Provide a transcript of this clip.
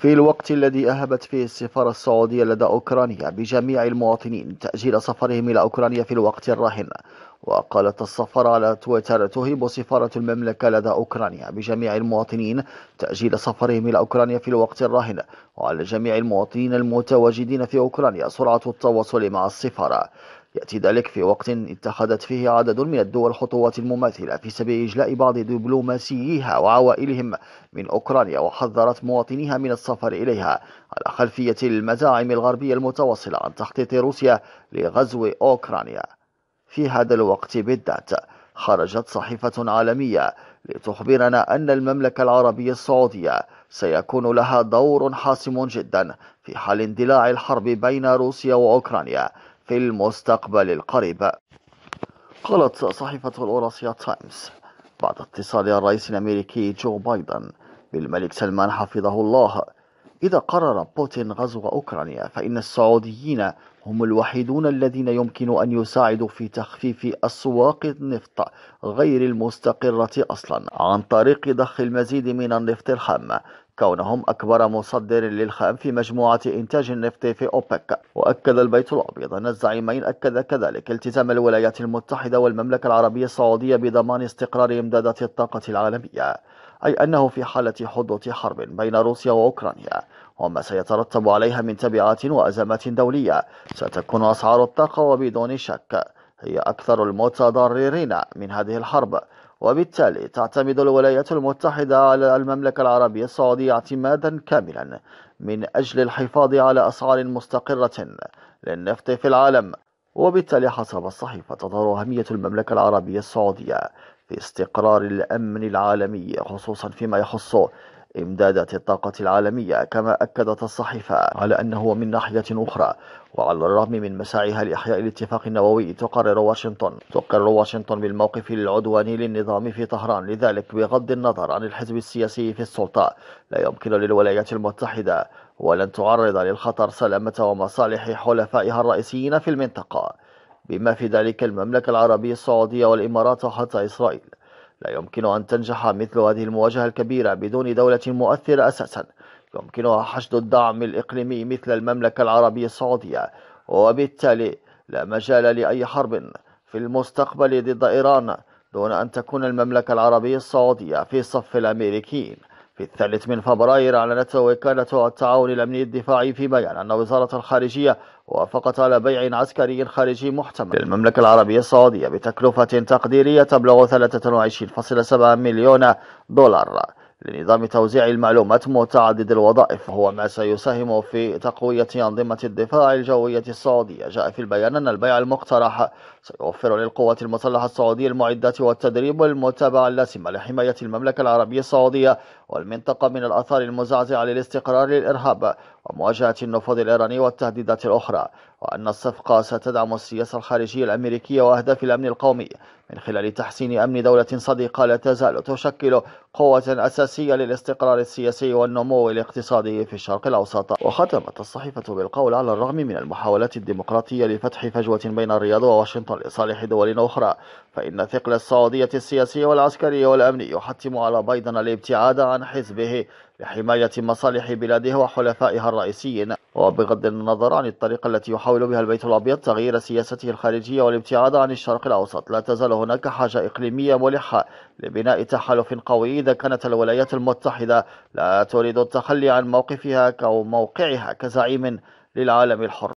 في الوقت الذي أهبت فيه السفارة السعودية لدى أوكرانيا بجميع المواطنين تأجيل سفرهم إلى أوكرانيا في الوقت الراهن وقالت السفارة على تويتر تهيب سفارة المملكة لدى أوكرانيا بجميع المواطنين تأجيل سفرهم إلى أوكرانيا في الوقت الراهن وعلى جميع المواطنين المتواجدين في أوكرانيا سرعة التواصل مع السفارة يأتي ذلك في وقت اتخذت فيه عدد من الدول خطوات المماثلة في سبيل إجلاء بعض دبلوماسييها وعوائلهم من أوكرانيا وحذرت مواطنيها من السفر إليها على خلفية المزاعم الغربية المتواصلة عن تخطيط روسيا لغزو أوكرانيا في هذا الوقت بالذات خرجت صحيفة عالمية لتخبرنا أن المملكة العربية السعودية سيكون لها دور حاسم جدا في حال اندلاع الحرب بين روسيا وأوكرانيا في المستقبل القريب قالت صحيفة الأوراسيا تايمز بعد اتصال الرئيس الأمريكي جو بايدن بالملك سلمان حفظه الله إذا قرر بوتين غزو أوكرانيا فإن السعوديين هم الوحيدون الذين يمكن أن يساعدوا في تخفيف أسواق النفط غير المستقرة أصلا عن طريق ضخ المزيد من النفط الخام كونهم أكبر مصدر للخام في مجموعة إنتاج النفط في أوبك وأكد البيت الأبيض أن الزعيمين أكد كذلك التزام الولايات المتحدة والمملكة العربية السعودية بضمان استقرار إمدادات الطاقة العالمية أي أنه في حالة حدوث حرب بين روسيا وأوكرانيا وما سيترتب عليها من تبعات وأزمات دولية ستكون أسعار الطاقة وبدون شك هي أكثر المتضررين من هذه الحرب وبالتالي تعتمد الولايات المتحدة على المملكة العربية السعودية اعتمادا كاملا من أجل الحفاظ على أسعار مستقرة للنفط في العالم وبالتالي حسب الصحيفة تظهر أهمية المملكة العربية السعودية في استقرار الأمن العالمي خصوصا فيما يخص إمدادات الطاقة العالمية كما أكدت الصحيفة على أنه من ناحية أخرى وعلى الرغم من مساعيها لإحياء الاتفاق النووي تقرر واشنطن تقرر واشنطن بالموقف العدواني للنظام في طهران لذلك بغض النظر عن الحزب السياسي في السلطة لا يمكن للولايات المتحدة ولن تعرض للخطر سلامة ومصالح حلفائها الرئيسيين في المنطقة بما في ذلك المملكة العربية السعودية والإمارات وحتى إسرائيل لا يمكن أن تنجح مثل هذه المواجهة الكبيرة بدون دولة مؤثرة أساسا يمكنها حشد الدعم الإقليمي مثل المملكة العربية السعودية وبالتالي لا مجال لأي حرب في المستقبل ضد إيران دون أن تكون المملكة العربية السعودية في صف الأمريكيين في الثالث من فبراير أعلنت وكالة التعاون الأمني الدفاعي في بيان أن وزارة الخارجية وافقت على بيع عسكري خارجي محتمل للمملكة العربية السعودية بتكلفة تقديرية تبلغ 23.7 مليون دولار لنظام توزيع المعلومات متعدد الوظائف هو ما سيساهم في تقوية أنظمة الدفاع الجوية السعودية جاء في البيان أن البيع المقترح سيوفر للقوات المسلحة السعودية المعدات والتدريب والمتابعة اللازمة لحماية المملكة العربية السعودية والمنطقة من الأثار المزعزعة للاستقرار للإرهاب ومواجهة النفوذ الإيراني والتهديدات الأخرى وأن الصفقة ستدعم السياسة الخارجية الأمريكية وأهداف الأمن القومي من خلال تحسين أمن دولة صديقة لا تزال تشكل قوة أساسية للاستقرار السياسي والنمو الاقتصادي في الشرق الأوسط وختمت الصحيفة بالقول على الرغم من المحاولات الديمقراطية لفتح فجوة بين الرياض وواشنطن لصالح دول أخرى فإن ثقل السعودية السياسي والعسكري والأمني يحتم على بايدن الابتعاد عن حزبه لحماية مصالح بلاده وحلفائها الرئيسيين وبغض النظر عن الطريقة التي يحاول بها البيت الأبيض تغيير سياسته الخارجية والابتعاد عن الشرق الأوسط لا تزال هناك حاجة إقليمية ملحة لبناء تحالف قوي إذا كانت الولايات المتحدة لا تريد التخلي عن موقفها كموقعها كزعيم للعالم الحر